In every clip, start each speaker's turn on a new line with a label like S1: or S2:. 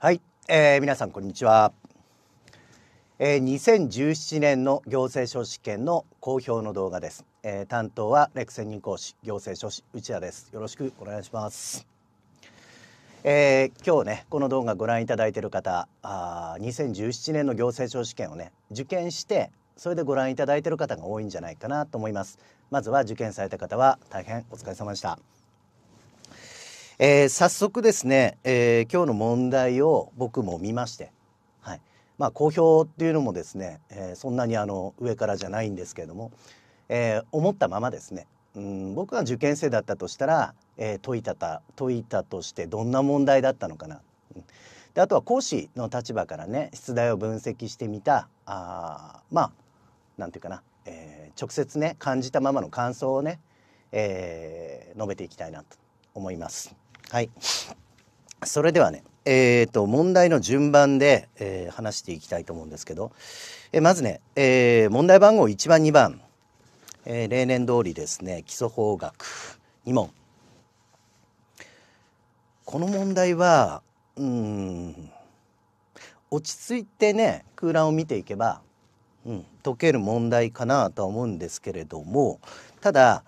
S1: はい、えー、皆さんこんにちは、えー、2017年の行政書士験の公表の動画です、えー、担当はレクセン任講師行政書士内田ですよろしくお願いしますえー、今日ねこの動画ご覧いただいている方あ2017年の行政書士験をね受験してそれでご覧いただいている方が多いんじゃないかなと思いますまずは受験された方は大変お疲れ様でしたえー、早速ですね、えー、今日の問題を僕も見まして、はい、まあ好評っていうのもですね、えー、そんなにあの上からじゃないんですけれども、えー、思ったままですねうん僕が受験生だったとしたら、えー、解いたた解いたとしてどんな問題だったのかな、うん、であとは講師の立場からね出題を分析してみたあまあなんていうかな、えー、直接ね感じたままの感想をね、えー、述べていきたいなと思います。はい。それではね、えっ、ー、と、問題の順番で、えー、話していきたいと思うんですけど、えー、まずね、えー、問題番号1番、2番、えー、例年通りですね、基礎法学2問。この問題は、うん、落ち着いてね、空欄を見ていけば、うん、解ける問題かなとは思うんですけれども、ただ、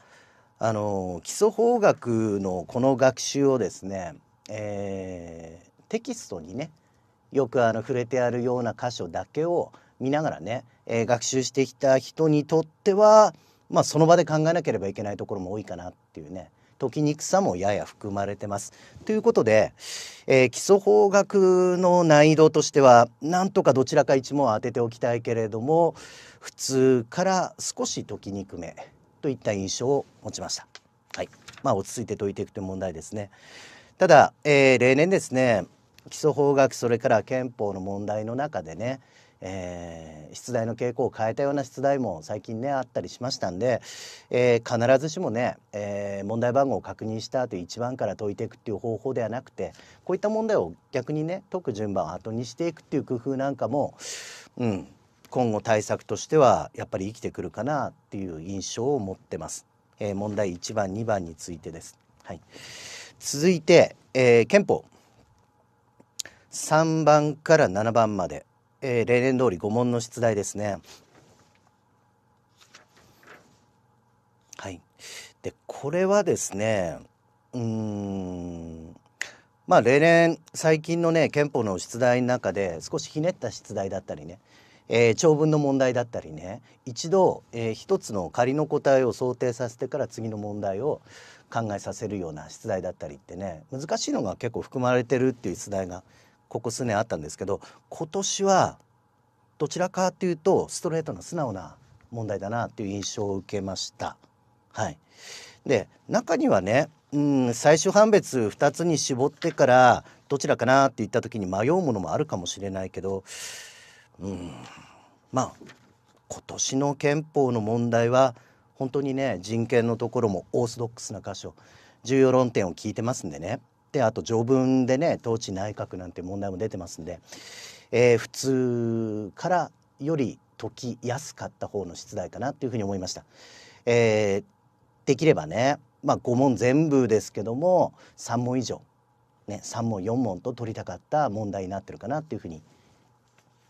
S1: あの基礎法学のこの学習をですね、えー、テキストにねよくあの触れてあるような箇所だけを見ながらね、えー、学習してきた人にとっては、まあ、その場で考えなければいけないところも多いかなっていうね解きにくさもやや含まれてます。ということで、えー、基礎法学の難易度としてはなんとかどちらか一問当てておきたいけれども普通から少し解きにくめといった印象を持ちました。はい、まあ、落ち着いて解いていくという問題ですね。ただ、えー、例年ですね基礎法学それから憲法の問題の中でね、えー、出題の傾向を変えたような出題も最近ねあったりしましたんで、えー、必ずしもね、え問題番号を確認した後1番から解いていくっていう方法ではなくてこういった問題を逆にね解く順番を後にしていくっていう工夫なんかも、うん、今後対策としてはやっぱり生きてくるかなっていう印象を持ってます。えー、問題1番2番についてです。はい、続いて、えー、憲法3番から7番まで、えー、例年通り5問の出題ですね。はい、でこれはですねうんまあ例年最近のね憲法の出題の中で少しひねった出題だったりねえー、長文の問題だったりね一度、えー、一つの仮の答えを想定させてから次の問題を考えさせるような出題だったりってね難しいのが結構含まれてるっていう出題がここ数年あったんですけど今年はどちらかっていうとストレートな素直な問題だなっていう印象を受けました。はい、で中にはね、うん、最終判別2つに絞ってからどちらかなって言った時に迷うものもあるかもしれないけどうんまあ今年の憲法の問題は本当にね人権のところもオーソドックスな箇所重要論点を聞いてますんでねであと条文でね統治内閣なんて問題も出てますんで、えー、普通からより解きやすかった方の出題かなというふうに思いました。えー、できればね、まあ、5問全部ですけども3問以上、ね、3問4問と取りたかった問題になってるかなというふうに思います。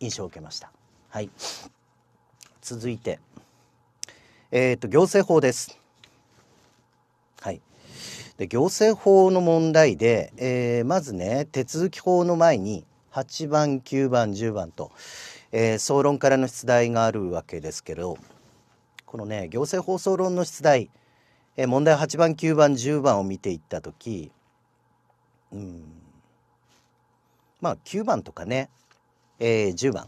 S1: 印象を受けました。はい、続いて、えーと、行政法です。はいで行政法の問題で、えー、まずね手続き法の前に八番九番十番と、えー、総論からの出題があるわけですけどこのね行政法総論の出題、えー、問題八番九番十番を見ていった時うんまあ9番とかねえー、10番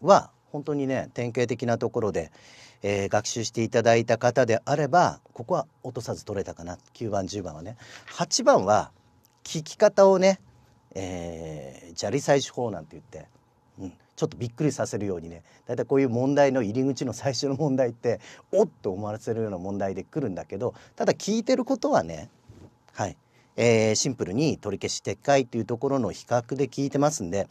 S1: は本当にね典型的なところで、えー、学習していただいた方であればここは落とさず取れたかな9番10番はね8番は聞き方をね、えー、砂利採取法なんて言って、うん、ちょっとびっくりさせるようにねだいたいこういう問題の入り口の最初の問題っておっと思わせるような問題で来るんだけどただ聞いてることはねはい、えー、シンプルに取り消し撤回というところの比較で聞いてますんで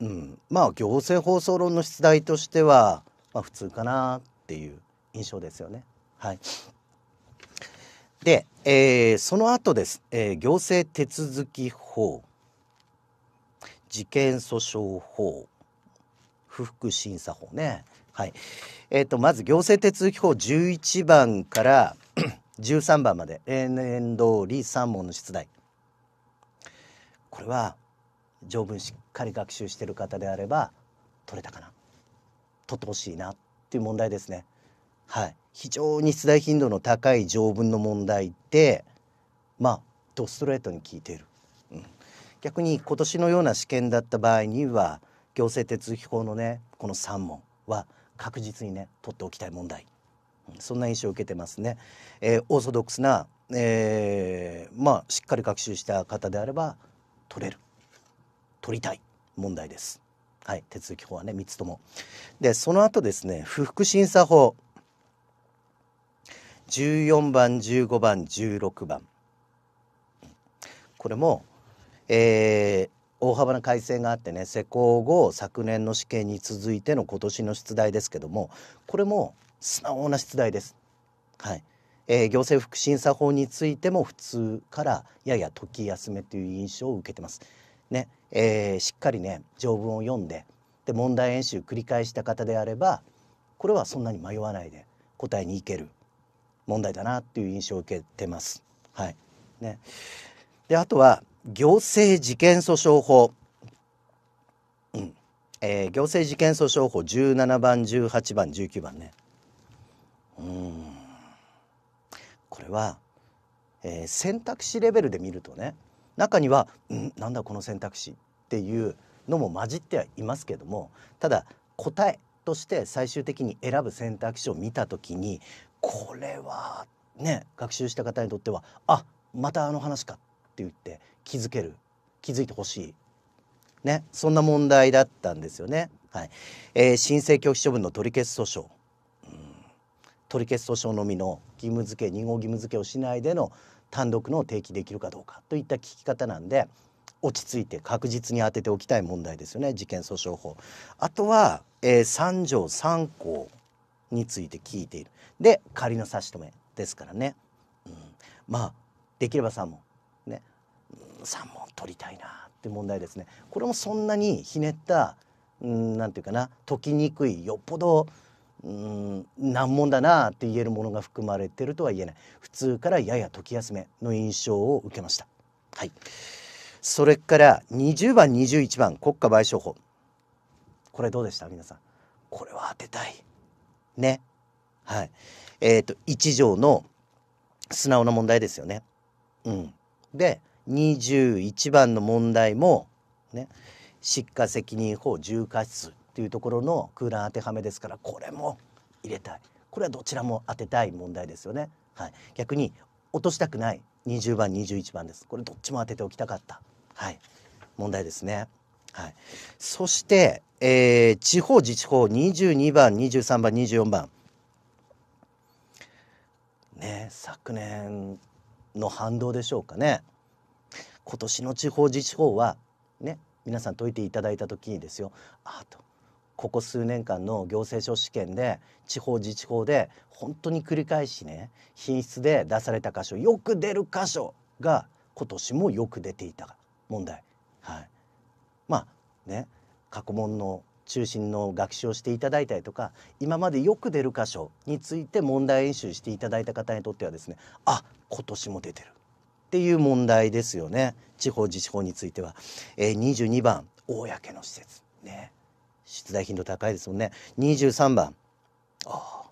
S1: うん、まあ行政放送論の出題としては、まあ、普通かなっていう印象ですよね。はい、で、えー、その後です、えー、行政手続き法事件訴訟法不服審査法ね、はいえーと、まず行政手続き法11番から13 番まで例年通り3問の出題これは条文しっかり学習してる方であれば取れたかな取ってほしいなっていう問題ですね。はい、非常に出題頻度の高い条文の問題でまあとストレートに聞いている、うん、逆に今年のような試験だった場合には行政手続法のねこの3問は確実にね取っておきたい問題、うん、そんな印象を受けてますね、えー、オーソドックスな、えー、まあしっかり学習した方であれば取れる取りたい問題です。はい、手続き法はね3つとも。でその後ですね不服審査法14番15番16番これも、えー、大幅な改正があってね施行後昨年の試験に続いての今年の出題ですけどもこれも素直な出題です。はいえー、行政不服審査法についても普通からやや解き休めという印象を受けてます。ねえー、しっかりね条文を読んでで問題演習繰り返した方であればこれはそんなに迷わないで答えにいける問題だなっていう印象を受けてます。はいね、であとは行政事件訴訟法、うんえー、行政事件訴訟法17番18番19番ねうんこれは、えー、選択肢レベルで見るとね中には「んなんだこの選択肢」っていうのも混じってはいますけどもただ答えとして最終的に選ぶ選択肢を見た時にこれはね学習した方にとっては「あまたあの話か」って言って気づける気づいてほしい、ね、そんな問題だったんですよね。はいえー、申請拒否処分の取り消し訴訟、うん、取り消し訴訟のみの義務付け認号義務付けをしないでの単独の提起できるかどうかといった聞き方なんで落ち着いて確実に当てておきたい問題ですよね事件訴訟法。あとは、えー、3条3項について聞いているで仮の差し止めですからね、うん、まあできれば3問ね、3問取りたいなって問題ですね。これもそんなにひねった、うん、なんていうかな解きにくいよっぽどうん難問だなって言えるものが含まれてるとは言えない普通からやや解きやすめの印象を受けました。はい、それから20番21番国家賠償法これどうでした皆さんこれは当てたいねはいえっ、ー、と1条の素直な問題ですよねうんで21番の問題もね失火責任法重過失ていうところの空欄当てはめですからこれも入れたいこれはどちらも当てたい問題ですよね。はい、逆に落としたくない20番21番ですこれどっちも当てておきたかった、はい、問題ですね。はい、そして、えー、地方自治法22番23番24番ね昨年の反動でしょうかね今年の地方自治法はね皆さん解いていただいた時にですよあとここ数年間の行政書士験で地方自治法で本当に繰り返しね品質で出された箇所よく出る箇所が今年もよく出ていた問題、はい、まあね過去問の中心の学習をしていただいたりとか今までよく出る箇所について問題演習していただいた方にとってはですねあ今年も出てるっていう問題ですよね地方自治法については。えー、22番公の施設ね出題頻度高いですもんね23番あ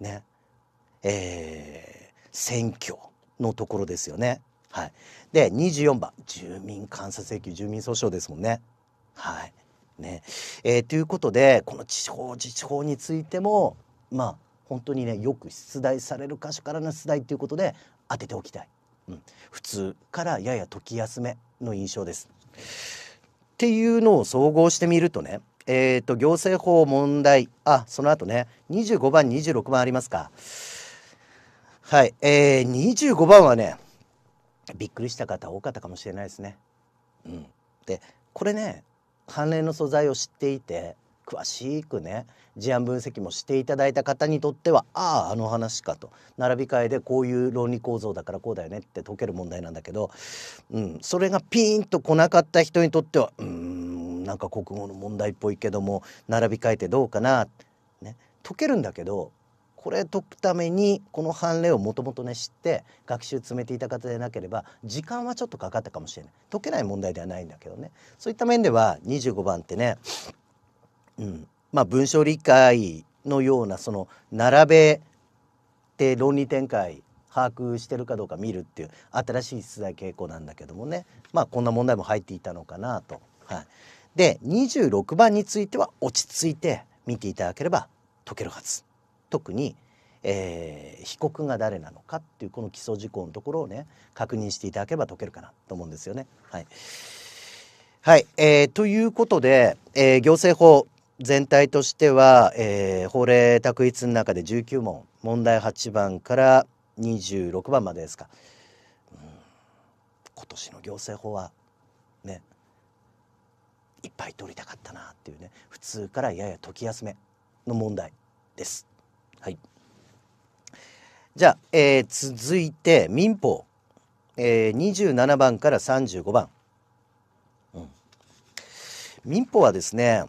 S1: ねえー、選挙のところですよねはいで24番住民監査請求住民訴訟ですもんねはいねえー、ということでこの地方自治法についてもまあ本当にねよく出題される箇所からの出題ということで当てておきたい、うん、普通からやや解きめの印象です。っていうのを総合してみるとねえー、と、行政法問題。あ、その後ね、25番、26番ありますか。はい。えー、25番はね、びっくりした方多かったかもしれないですね。うん。で、これね、判例の素材を知っていて、詳しくね事案分析もしていただいた方にとってはあああの話かと並び替えでこういう論理構造だからこうだよねって解ける問題なんだけど、うん、それがピーンと来なかった人にとってはうんなんか国語の問題っぽいけども並び替えてどうかな、ね、解けるんだけどこれ解くためにこの判例をもともとね知って学習詰めていた方でなければ時間はちょっとかかったかもしれない解けない問題ではないんだけどねそういった面では25番ってねうん、まあ文章理解のようなその並べて論理展開把握してるかどうか見るっていう新しい出題傾向なんだけどもねまあこんな問題も入っていたのかなと。はい、で26番については落ち着いて見ていただければ解けるはず。特に、えー、被告が誰なのかっていうこの基礎事項のところをね確認していただければ解けるかなと思うんですよね。はい、はいえー、ということで、えー、行政法全体としては、えー、法令択一の中で19問問題8番から26番までですか、うん、今年の行政法はねいっぱい取りたかったなっていうね普通からやや解きやすめの問題です。はい、じゃあ、えー、続いて民法、えー、27番から35番、うん、民法はですね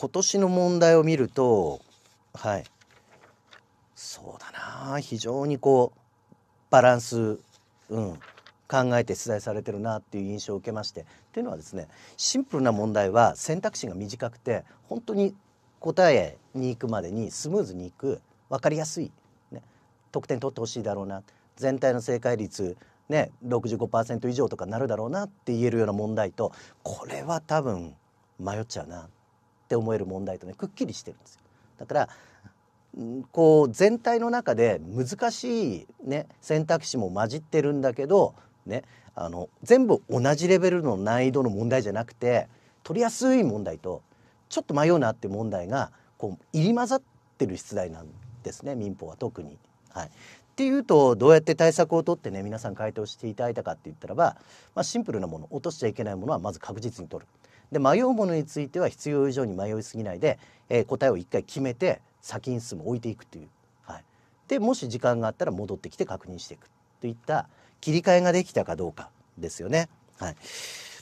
S1: 今年の問題を見るとはいそうだな非常にこうバランス、うん、考えて出題されてるなっていう印象を受けましてっていうのはですねシンプルな問題は選択肢が短くて本当に答えに行くまでにスムーズにいく分かりやすい、ね、得点取ってほしいだろうな全体の正解率ね、65%以上とかなるだろうなって言えるような問題とこれは多分迷っちゃうなって思える問題とねくっきりしてるんですよ。だからこう全体の中で難しい、ね、選択肢も混じってるんだけど、ね、あの全部同じレベルの難易度の問題じゃなくて取りやすい問題とちょっと迷うなって問題がこう入り混ざってる出題なんですね民法は特に。はい、っていうとどうやって対策を取ってね皆さん回答していただいたかって言ったらば、まあ、シンプルなもの落としちゃいけないものはまず確実に取る。で迷うものについては必要以上に迷いすぎないで、えー、答えを一回決めて先に進む置いていくという、はい、でもし時間があったら戻ってきて確認していくといった切り替えができたかどうかですよね。はい、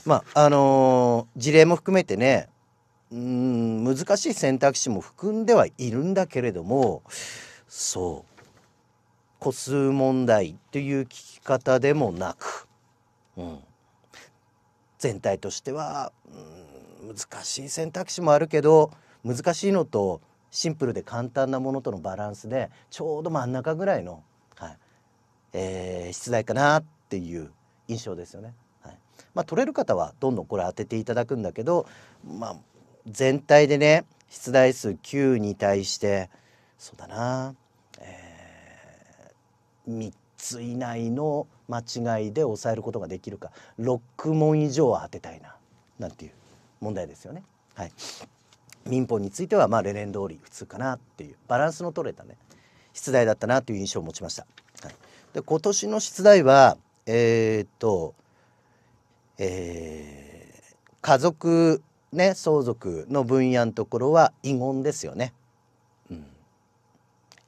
S1: まああのー、事例も含めてねうん難しい選択肢も含んではいるんだけれどもそう個数問題という聞き方でもなく、うん、全体としては、うん、難しい選択肢もあるけど難しいのとシンプルで簡単なものとのバランスでちょうど真ん中ぐらいの、はいえー、出題かなっていう印象ですよね。はいまあ、取れる方はどんどんこれ当てていただくんだけど、まあ、全体でね出題数9に対してそうだな、えー、3つ以内の間違いで抑えることができるか6問以上は当てたいななんていう問題ですよね。はい、民法についてはまあ例年通り普通かなっていうバランスの取れたね出題だったなという印象を持ちました。はい、で今年の出題はえー、っと、えー、家族ね相続の分野のところは遺言ですよね。うん、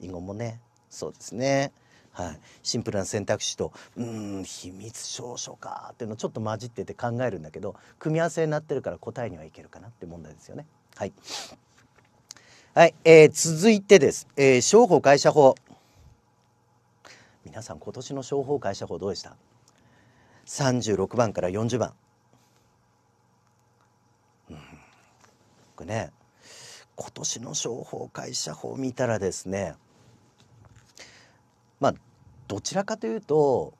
S1: 遺言もねそうですね。はい、シンプルな選択肢とうん秘密証書かっていうのちょっと混じってて考えるんだけど組み合わせになってるから答えにはいけるかなって問題ですよね。はい、はいえー、続いてです、えー、商法会社法皆さん今年の商法会社法どうでした ?36 番から40番。うん、これね今年の商法会社法見たらですねどちらかというと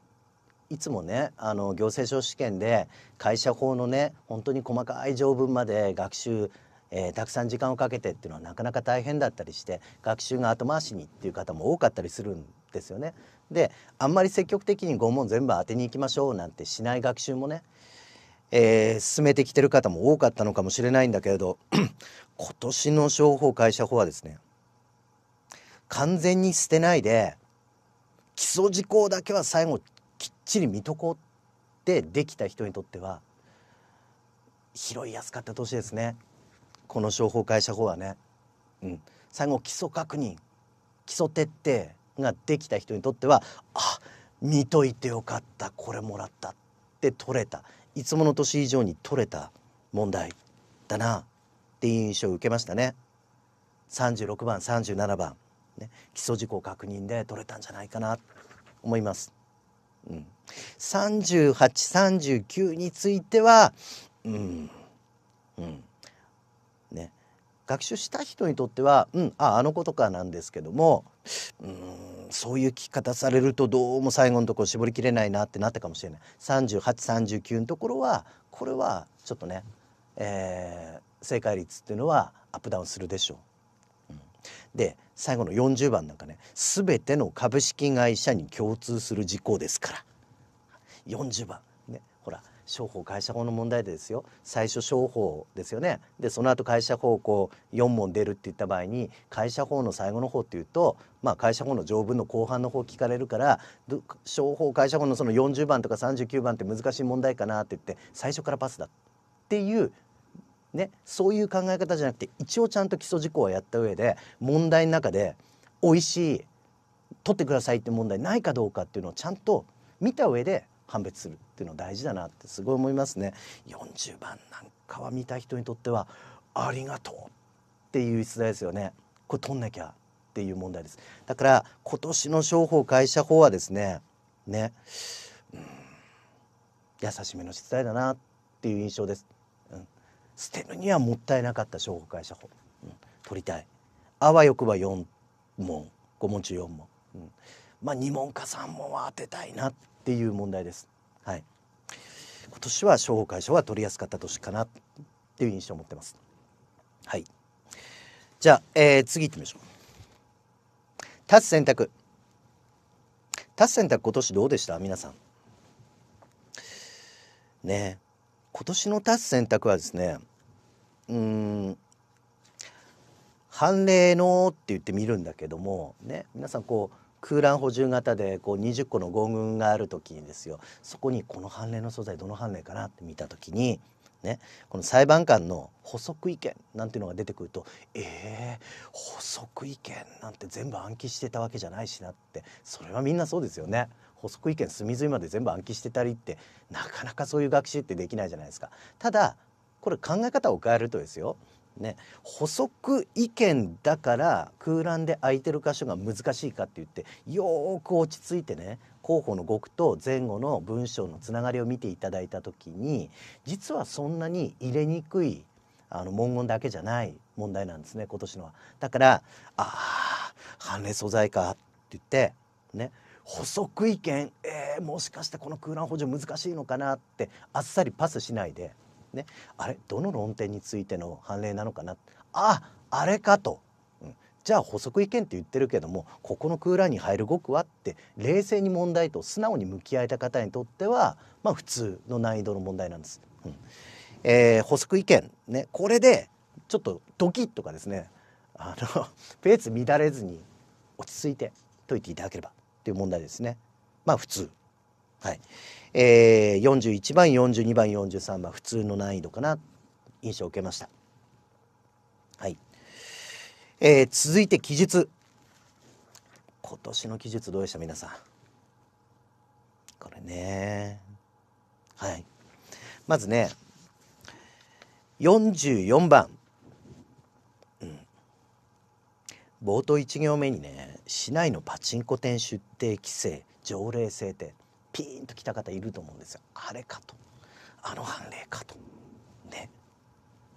S1: いつもねあの行政書試験で会社法のね本当に細かい条文まで学習、えー、たくさん時間をかけてっていうのはなかなか大変だったりして学習が後回しにっていう方も多かったりするんですよね。であんまり積極的に5問全部当てに行きましょうなんてしない学習もね、えー、進めてきてる方も多かったのかもしれないんだけれど 今年の商法会社法はですね完全に捨てないで基礎事項だけは最後きっちり見とこうってできた人にとっては拾いやすかった年ですねこの商法会社法はね。うん、最後基礎確認基礎徹底ができた人にとってはあ見といてよかったこれもらったって取れたいつもの年以上に取れた問題だなっていう印象を受けましたね。36番37番ね、基礎事項確認で取れたんじゃないかなと思います。うん、3839については、うんうんね、学習した人にとっては「うんああのことか」なんですけども、うん、そういう聞き方されるとどうも最後のところ絞りきれないなってなったかもしれない3839のところはこれはちょっとね、えー、正解率っていうのはアップダウンするでしょう。うん、で最後の40番なんかね全ての株式会社に共通する事項ですから40番ねほら商法会社法の問題でですよ最初商法ですよねでその後会社法こう4問出るって言った場合に会社法の最後の方っていうと、まあ、会社法の条文の後半の方聞かれるから商法会社法のその40番とか39番って難しい問題かなって言って最初からパスだっていうね、そういう考え方じゃなくて一応ちゃんと基礎事項はやった上で問題の中で美味しい取ってくださいって問題ないかどうかっていうのをちゃんと見た上で判別するっていうのは大事だなってすごい思いますね。40番なんかは見た人にとってはありがとうっていう逸材ですよね。これ取んなきゃっていう問題です。だから今年の商法会社法はですね、ね、優しめの実態だなっていう印象です。捨てるにはもったいなかった商法会社法、うん、取りたいあわよくば4問5問中4問、うん、まあ2問か3問は当てたいなっていう問題です。はい、今年は商法会社は取りやすかった年かなっていう印象を持ってます。はい。じゃあ、えー、次行ってみましょう。立つ選択。立つ選択今年どうでした皆さん。ね今年の立つ選択はですね、うん判例のって言ってみるんだけどもね皆さんこう空欄補充型でこう20個の合群がある時にですよそこにこの判例の素材どの判例かなって見た時にね、この裁判官の補足意見なんていうのが出てくるとえー、補足意見なんて全部暗記してたわけじゃないしなってそれはみんなそうですよね。補足意見隅々まで全部暗記してたりってなかなかそういう学習ってできないじゃないですか。ただこれ考え方を変えるとですよね、補足意見だから空欄で空いてる箇所が難しいかって言ってよく落ち着いてね候補の語句と前後の文章のつながりを見ていただいた時に実はそんなに入れにくいあの文言だけじゃない問題なんですね今年のは。だから「ああ判例素材か」って言ってね補足意見、えー、もしかしてこの空欄補助難しいのかなってあっさりパスしないで。ね、あれどの論点についての判例なのかなああれかと、うん、じゃあ補足意見って言ってるけどもここの空欄に入る語句はって冷静に問題と素直に向き合えた方にとっては、まあ、普通の難易度の問題なんです。うんえー、補足意見、ね、これでちょっとドキッとかですねあの ペース乱れずに落ち着いて解いていただければという問題ですね。まあ普通はいえー、41番42番43番普通の難易度かな印象を受けました。はいえー、続いて記述今年の記述どうでした皆さんこれねはいまずね44番、うん、冒頭1行目にね市内のパチンコ店出店規制条例制定ピーンときた方いると思うんですよあれかとあの判例かとね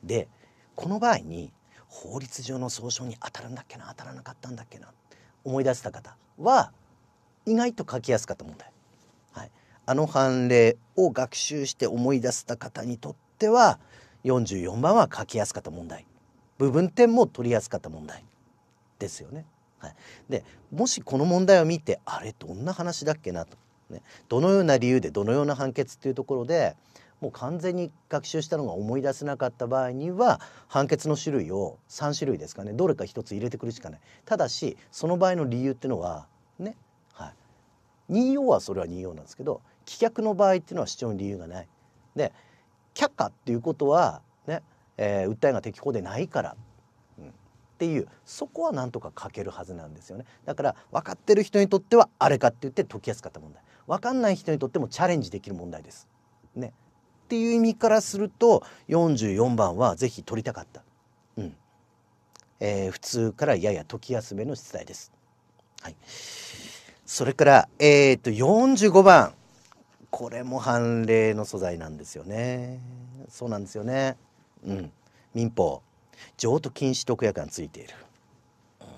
S1: でこの場合に法律上の訴訟に当たるんだっけな当たらなかったんだっけな思い出した方は意外と書きやすかった問題、はい、あの判例を学習して思い出した方にとっては44番は書きやすかった問題部分点も取りやすかった問題ですよね。はい、でもしこの問題を見てあれどんな話だっけなとね、どのような理由でどのような判決っていうところでもう完全に学習したのが思い出せなかった場合には判決の種類を3種類ですかねどれか1つ入れてくるしかないただしその場合の理由っていうのはね、はい、任用はそれは任用なんですけど棄却の場合っていうのは主張に理由がない。で却下っていうことはね、えー、訴えが適法でないからっていうそこはなんとか書けるはずなんですよねだから分かってる人にとってはあれかって言って解きやすかった問題分かんない人にとってもチャレンジできる問題です。ね、っていう意味からすると44番は是非取りたかった、うんえー、普通からやや時休めの出題です。はい、それから、えー、と45番これも判例の素材なんですよね。そうなんですよね。うん、民法譲渡禁止特約がついている、うん、っ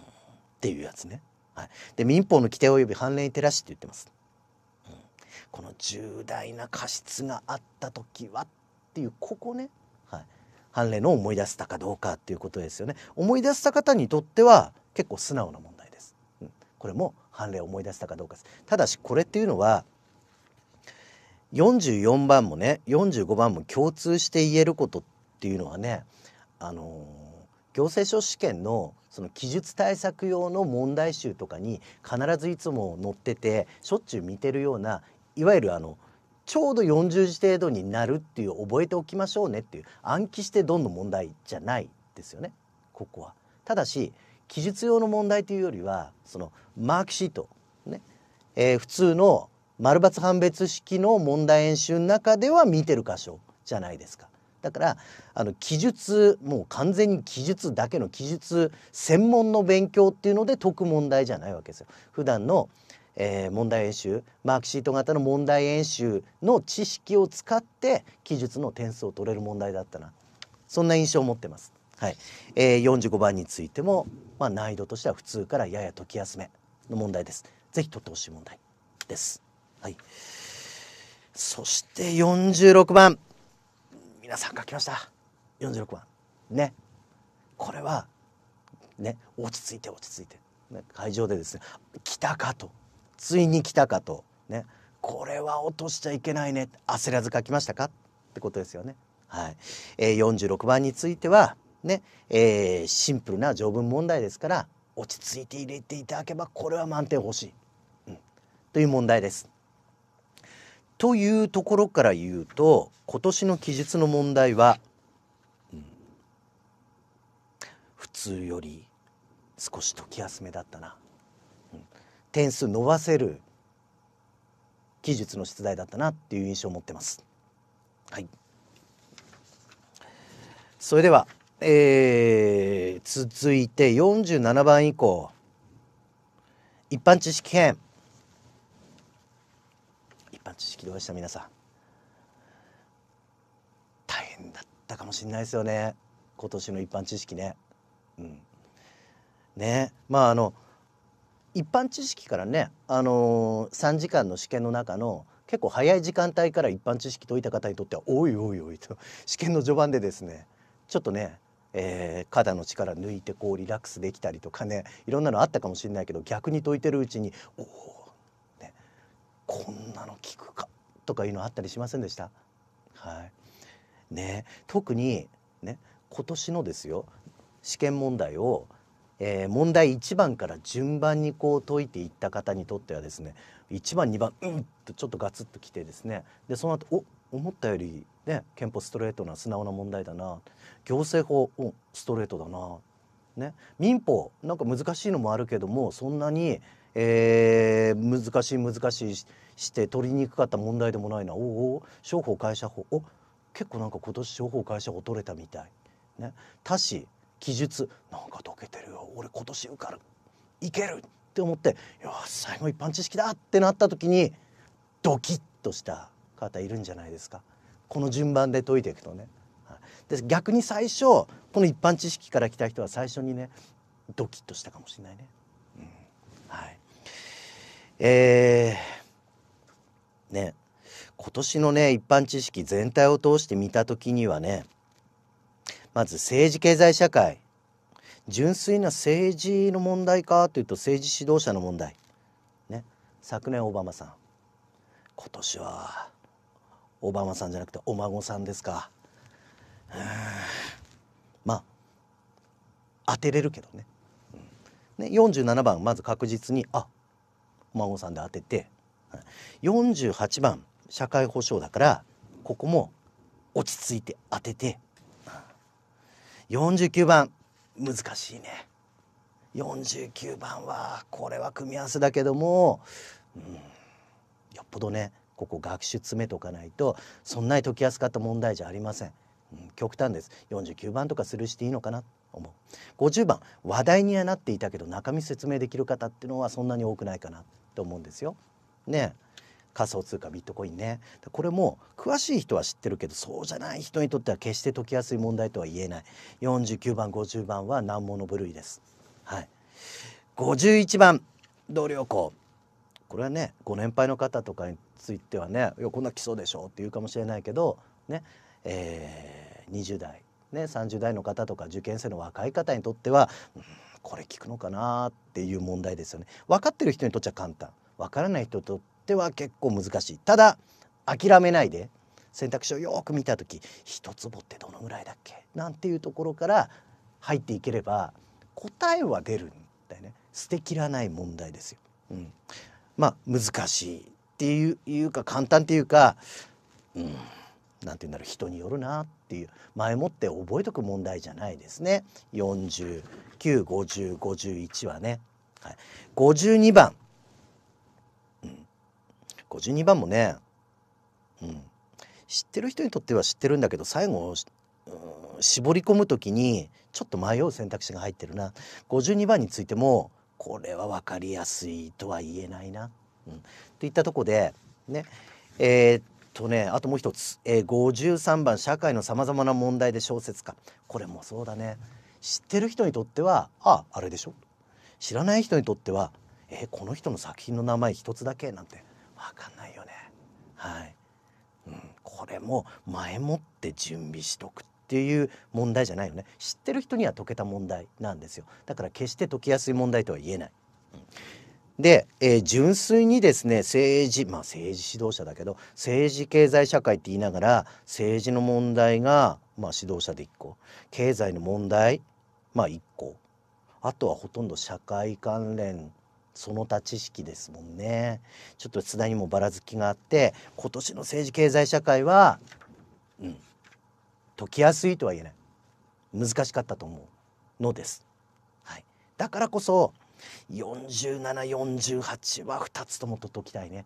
S1: ていうやつね。はい、で民法の規定及び判例に照らしって言ってます。この重大な過失があった時はっていうここね、はい、判例の思い出せたかどうかっていうことですよね思い出した方にとっては結構素直な問題です、うん、これも判例を思い出せたかどうかですただしこれっていうのは44番もね45番も共通して言えることっていうのはねあのー、行政書試験のその記述対策用の問題集とかに必ずいつも載っててしょっちゅう見てるようないわゆるあのちょうど40字程度になるっていう覚えておきましょうねっていう暗記してどんん問題じゃないですよねここは。ただし記述用の問題というよりはそのマークシート、ねえー、普通の丸抜判別式の問題演習の中では見てる箇所じゃないですか。だからあの記述もう完全に記述だけの記述専門の勉強っていうので解く問題じゃないわけですよ。普段のえー、問題演習マークシート型の問題演習の知識を使って記述の点数を取れる問題だったなそんな印象を持ってます。はいえー、45番についても、まあ、難易度としては普通からやや解きやすめの問題です。ぜひ取ってほしい問題です。はい、そして46番皆さん書きました46番ねこれはね落ち着いて落ち着いて会場でですね来たかとついに来たかと、ね、これは落としちゃいけないね焦らず書きましたかってことですよね。はいえー、46番についてはね、えー、シンプルな条文問題ですから落ち着いて入れていただけばこれは満点欲しい、うん、という問題です。というところから言うと今年の記述の問題は、うん、普通より少し解きやすめだったな点数伸ばせる技術の出題だったなっていう印象を持ってます。はい、それでは、えー、続いて47番以降一般知識編一般知識どうでした皆さん大変だったかもしれないですよね今年の一般知識ね。うん、ねまああの一般知識からね、あのー、3時間の試験の中の結構早い時間帯から一般知識解いた方にとっては「おいおいおい」と 試験の序盤でですねちょっとね、えー、肩の力抜いてこうリラックスできたりとかねいろんなのあったかもしれないけど逆に解いてるうちに「おお、ね、こんなの聞くか」とかいうのあったりしませんでした、はいね、特に、ね、今年のですよ試験問題をえー、問題1番から順番にこう解いていった方にとってはですね1番2番うんとちょっとガツッときてですねでその後お思ったよりね憲法ストレートな素直な問題だな行政法おストレートだなね、民法なんか難しいのもあるけどもそんなに、えー、難しい難しいして取りにくかった問題でもないなおお商法会社法お結構なんか今年商法会社法取れたみたい、ね、他市記述なんか解けてるよ俺今年受かるいけるって思ってよし最後一般知識だってなった時にドキッとした方いるんじゃないですかこの順番で解いていくとね。で逆に最初この一般知識から来た人は最初にねドキッとしたかもしれないね。うん、はいえー、ね今年のね一般知識全体を通して見た時にはねまず政治経済社会純粋な政治の問題かというと政治指導者の問題、ね、昨年オバマさん今年はオバマさんじゃなくてお孫さんですかまあ当てれるけどね,、ね47番まず確実にあお孫さんで当てて48番社会保障だからここも落ち着いて当てて49番難しいね49番はこれは組み合わせだけども、うん、よっぽどねここ学習詰めとかないとそんなに解きやすかった問題じゃありません、うん、極端です49番とかするしていいのかな思う50番話題にはなっていたけど中身説明できる方っていうのはそんなに多くないかなと思うんですよねえ仮想通貨ビットコインねこれも詳しい人は知ってるけどそうじゃない人にとっては決して解きやすい問題とは言えない49番50番は難問の部類です。はい、51番同僚校これはねご年配の方とかについてはね「いやこんな基礎でしょ」うって言うかもしれないけど、ねえー、20代、ね、30代の方とか受験生の若い方にとっては、うん、これ聞くのかなっていう問題ですよね。分かってる人にとっちゃ簡単分からない人にとっては結構難しいただ諦めないで選択肢をよく見た時一坪ってどのぐらいだっけなんていうところから入っていければ答えは出るんだよね捨てきらない問題ですよ。うん、まあ難しいっていういうか簡単っていうか、うん、なんていうんだろう人によるなっていう前もって覚えとく問題じゃないですね。495051はね。はい、52番52番もね、うん、知ってる人にとっては知ってるんだけど最後、うん、絞り込む時にちょっと迷う選択肢が入ってるな52番についてもこれは分かりやすいとは言えないな。うん、といったとこでねえー、っとねあともう一つ、えー、53番「社会のさまざまな問題で小説家」これもそうだね知ってる人にとっては「あああれでしょ」知らない人にとっては「えー、この人の作品の名前一つだけ」なんて分かんないよねはい、うん、これも前もって準備しとくっていう問題じゃないよね知ってる人には解けた問題なんですよだから決して解きやすい問題とは言えない、うんで、えー、純粋にですね政治まあ政治指導者だけど政治経済社会って言いながら政治の問題が、まあ、指導者で1個経済の問題まあ1個あとはほとんど社会関連その他知識ですもんねちょっと津田にもばらつきがあって今年の政治経済社会は、うん、解きやすいとは言えない難しかったと思うのです、はい、だからこそ4748は2つとも取っときたいね。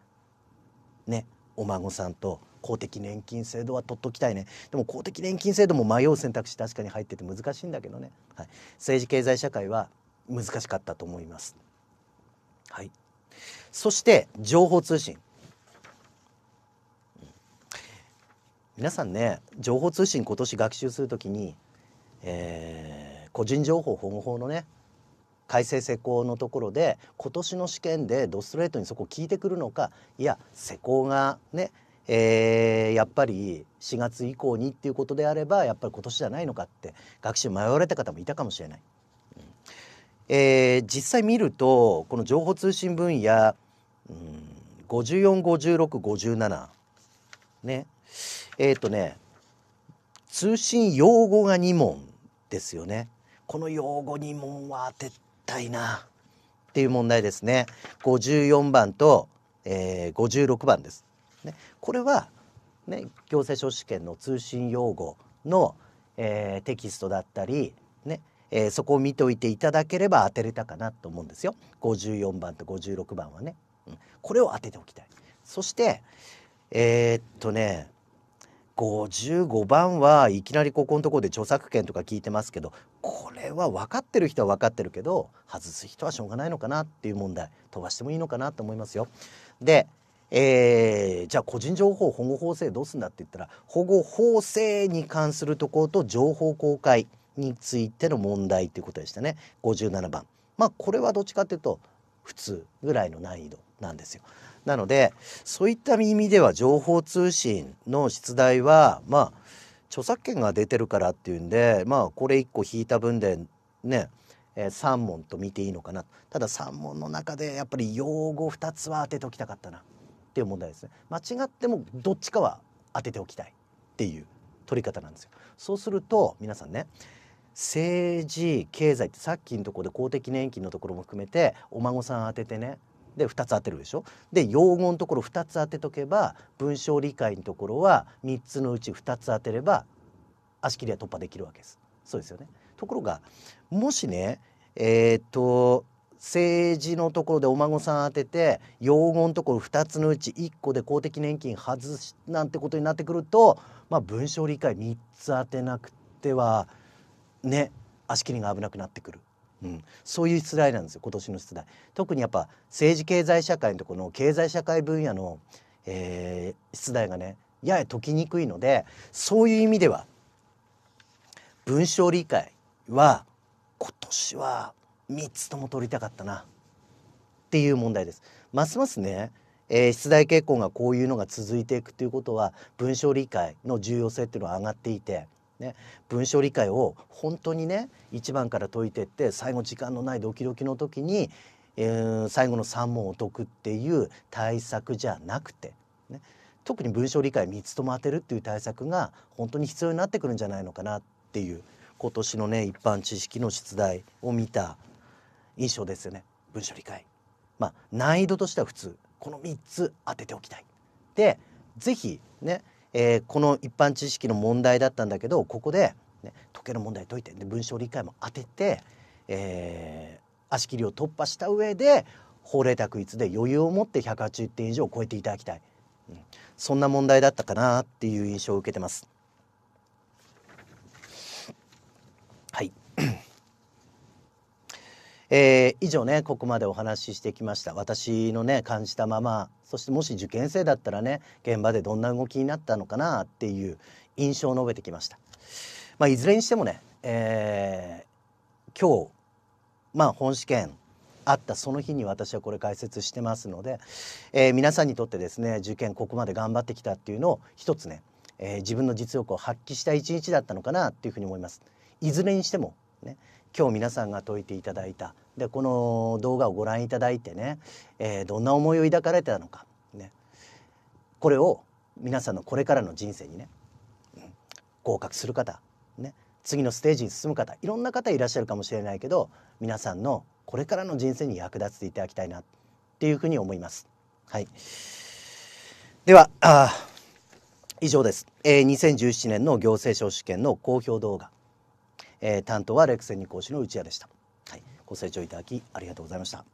S1: ねお孫さんと公的年金制度は取っときたいねでも公的年金制度も迷う選択肢確かに入ってて難しいんだけどね、はい、政治経済社会は難しかったと思います。はい、そして情報通信皆さんね情報通信今年学習するときに、えー、個人情報保護法のね改正施行のところで今年の試験でドストレートにそこ聞いてくるのかいや施行がね、えー、やっぱり4月以降にっていうことであればやっぱり今年じゃないのかって学習迷われた方もいたかもしれない。えー、実際見るとこの情報通信分野、うん、545657ねえっ、ー、とね通信用語が2問ですよねこの用語2問は絶対なっていう問題ですね54番と、えー、56番です、ね、これは、ね、行政書士試験の通信用語の、えー、テキストだったりねえー、そこを見ておいていただければ当てれたかなと思うんですよ54番と56番はね、うん、これを当てておきたいそしてえー、っとね55番はいきなりここのとこで著作権とか聞いてますけどこれは分かってる人は分かってるけど外す人はしょうがないのかなっていう問題飛ばしてもいいのかなと思いますよ。でえー、じゃあ個人情報保護法制どうすんだって言ったら保護法制に関するところと情報公開についての問題ということでしたね57番。まあこれはどっちかっていうと普通ぐらいの難易度なんですよ。なのでそういった意味では情報通信の出題はまあ著作権が出てるからっていうんでまあこれ1個引いた分でねえ3問と見ていいのかなただ3問の中でやっぱり用語2つは当てておきたかったなっていう問題ですね間違ってもどっちかは当てておきたいっていう取り方なんですよそうすると皆さんね政治経済ってさっきのところで公的年金のところも含めてお孫さん当ててねで2つ当てるでしょで用語のところ2つ当てとけば文章理解のところは3つのうち2つ当てれば足切りは突破できるわけです。そうですよねところがもしねえー、っと政治のところでお孫さん当てて用語のところ2つのうち1個で公的年金外すなんてことになってくると、まあ、文章理解3つ当てなくてはね足切りが危なくなってくる、うん、そういう出題なんですよ今年の出題。特にやっぱ政治経済社会のところの経済社会分野の、えー、出題がねやや解きにくいのでそういう意味では文章理解は今年は3つとも取りたかったなっていう問題です。ますますねえー、出題傾向がこういうのが続いていくということは文章理解の重要性っていうのは上がっていてね、文章理解を本当にね一番から解いてって最後時間のないドキドキの時に、えー、最後の3問を解くっていう対策じゃなくて、ね、特に文章理解3つとも当てるっていう対策が本当に必要になってくるんじゃないのかなっていう今年のね一般知識の出題を見た印象ですよね文章理解。まあ、難易度としては普通この3つ当てておきたい。でぜひねえー、この一般知識の問題だったんだけどここで、ね、時計の問題解いてで文章理解も当てて、えー、足切りを突破した上で法令択一で余裕を持って180点以上を超えていただきたい、うん、そんな問題だったかなっていう印象を受けてます。えー、以上ねここまでお話ししてきました私のね感じたままそしてもし受験生だったらね現場でどんな動きになったのかなっていう印象を述べてきました。まあ、いずれにしてもね、えー、今日、まあ、本試験あったその日に私はこれ解説してますので、えー、皆さんにとってですね受験ここまで頑張ってきたっていうのを一つね、えー、自分の実力を発揮した一日だったのかなっていうふうに思います。いずれにしてもね、ね今日皆さんが解いていただいたでこの動画をご覧いただいてね、えー、どんな思いを抱かれたのか、ね、これを皆さんのこれからの人生にね、合格する方、ね、次のステージに進む方いろんな方いらっしゃるかもしれないけど皆さんのこれからの人生に役立つていただきたいなっていうふうに思います。はい、ではあ以上です、えー、2017年の行政書士試験の公表動画えー、担当はレクセンニ講師の内谷でした、はい、ご清聴いただきありがとうございました